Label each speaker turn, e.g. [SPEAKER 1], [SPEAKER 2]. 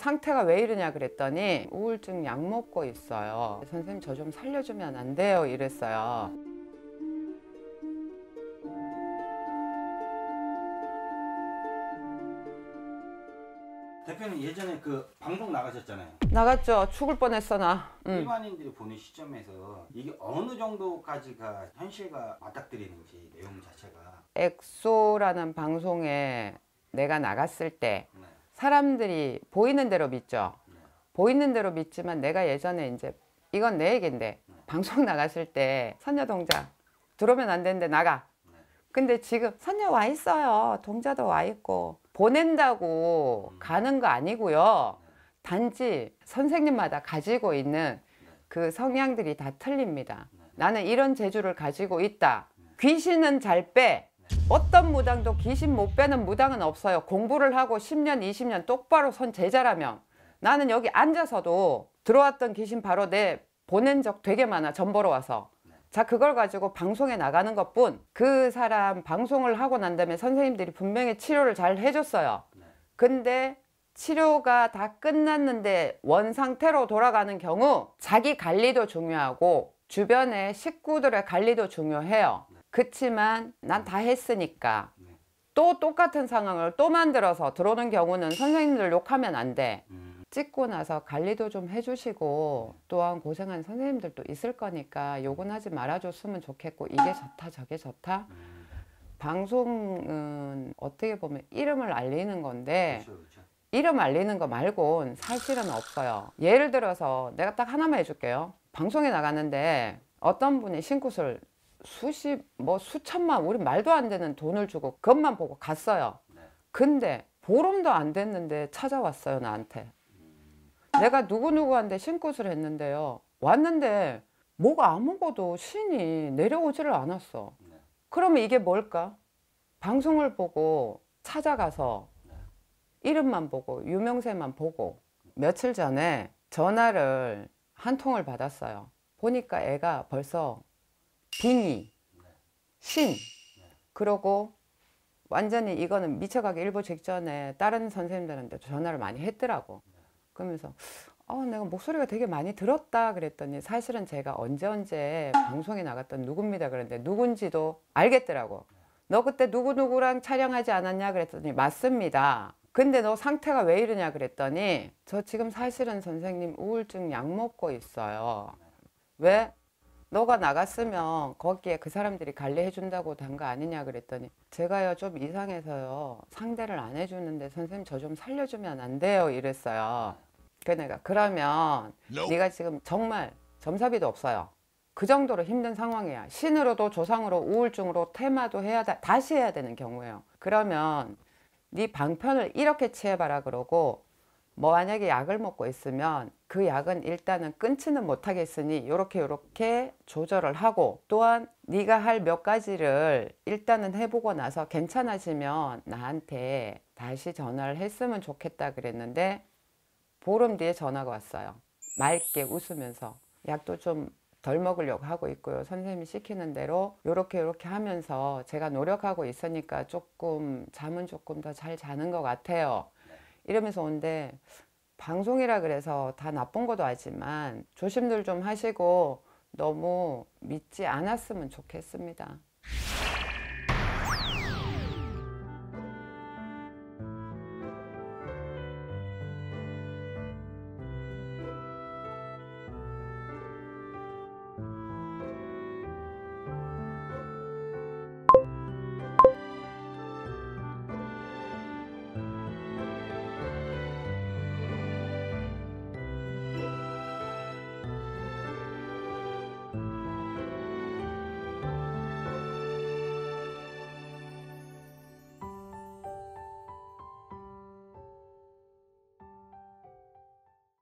[SPEAKER 1] 상태가 왜 이러냐 그랬더니 우울증 약 먹고 있어요 선생님 저 좀 살려주면 안 돼요 이랬어요 대표님 예전에 그 방송 나가셨잖아요 나갔죠 죽을 뻔했어 나 응. 일반인들이 보는 시점에서 이게 어느 정도까지가 현실과 맞닥뜨리는지 내용 자체가 엑소라는 방송에 내가 나갔을 때 네. 사람들이 보이는 대로 믿죠. 보이는 대로 믿지만 내가 예전에 이제 이건 내 얘긴데 방송 나갔을 때 선녀 동작 들어오면 안 되는데 나가. 근데 지금 선녀 와 있어요. 동자도 와 있고 보낸다고 가는 거 아니고요. 단지 선생님마다 가지고 있는 그 성향들이 다 틀립니다. 나는 이런 재주를 가지고 있다. 귀신은 잘 빼. 어떤 무당도 귀신 못 빼는 무당은 없어요. 공부를 하고 10년, 20년 똑바로 선 제자라면 나는 여기 앉아서도 들어왔던 귀신 바로 내 보낸 적 되게 많아. 전 보러 와서. 자 그걸 가지고 방송에 나가는 것뿐 그 사람 방송을 하고 난 다음에 선생님들이 분명히 치료를 잘 해줬어요. 근데 치료가 다 끝났는데 원상태로 돌아가는 경우 자기 관리도 중요하고 주변의 식구들의 관리도 중요해요. 그치만 난다 음. 했으니까 네. 또 똑같은 상황을 또 만들어서 들어오는 경우는 선생님들 욕하면 안 돼. 음. 찍고 나서 관리도 좀 해주시고 네. 또한 고생한 선생님들도 있을 거니까 욕은 하지 말아줬으면 좋겠고 이게 좋다 저게 좋다 음. 방송은 어떻게 보면 이름을 알리는 건데 그렇죠, 그렇죠. 이름 알리는 거 말곤 사실은 없어요 예를 들어서 내가 딱 하나만 해줄게요 방송에 나갔는데 어떤 분이 신굿을 수십 뭐 수천만 우리 말도 안 되는 돈을 주고 그것만 보고 갔어요. 네. 근데 보름도 안 됐는데 찾아왔어요 나한테. 내가 누구누구한테 신꽃을 했는데요. 왔는데 뭐가 아무것도 신이 내려오지를 않았어. 네. 그러면 이게 뭘까? 방송을 보고 찾아가서 네. 이름만 보고 유명세만 보고 며칠 전에 전화를 한 통을 받았어요. 보니까 애가 벌써 빙의, 네. 신, 네. 그러고 완전히 이거는 미쳐가기 일보 직전에 다른 선생님들한테 전화를 많이 했더라고. 네. 그러면서 어, 내가 목소리가 되게 많이 들었다 그랬더니 사실은 제가 언제 언제 방송에 나갔던 누굽니다 그런데 누군지도 알겠더라고. 너 그때 누구누구랑 촬영하지 않았냐 그랬더니 맞습니다. 근데 너 상태가 왜 이러냐 그랬더니 저 지금 사실은 선생님 우울증 약 먹고 있어요. 왜? 너가 나갔으면 거기에 그 사람들이 관리해준다고 단 거 아니냐 그랬더니 제가요 좀 이상해서요 상대를 안 해주는데 선생님 저 좀 살려주면 안 돼요 이랬어요 그러니까 그러면 no. 네가 지금 정말 점사비도 없어요 그 정도로 힘든 상황이야 신으로도 조상으로 우울증으로 테마도 해야 다, 다시 해야 되는 경우예요 그러면 네 방편을 이렇게 취해봐라 그러고 뭐 만약에 약을 먹고 있으면 그 약은 일단은 끊지는 못하겠으니 요렇게요렇게 조절을 하고 또한 네가 할 몇 가지를 일단은 해보고 나서 괜찮아지면 나한테 다시 전화를 했으면 좋겠다 그랬는데 보름 뒤에 전화가 왔어요. 맑게 웃으면서 약도 좀 덜 먹으려고 하고 있고요. 선생님이 시키는 대로 요렇게요렇게 하면서 제가 노력하고 있으니까 조금 잠은 조금 더 잘 자는 것 같아요. 이러면서 온데 방송이라 그래서 다 나쁜 것도 하지만 조심들 좀 하시고 너무 믿지 않았으면 좋겠습니다.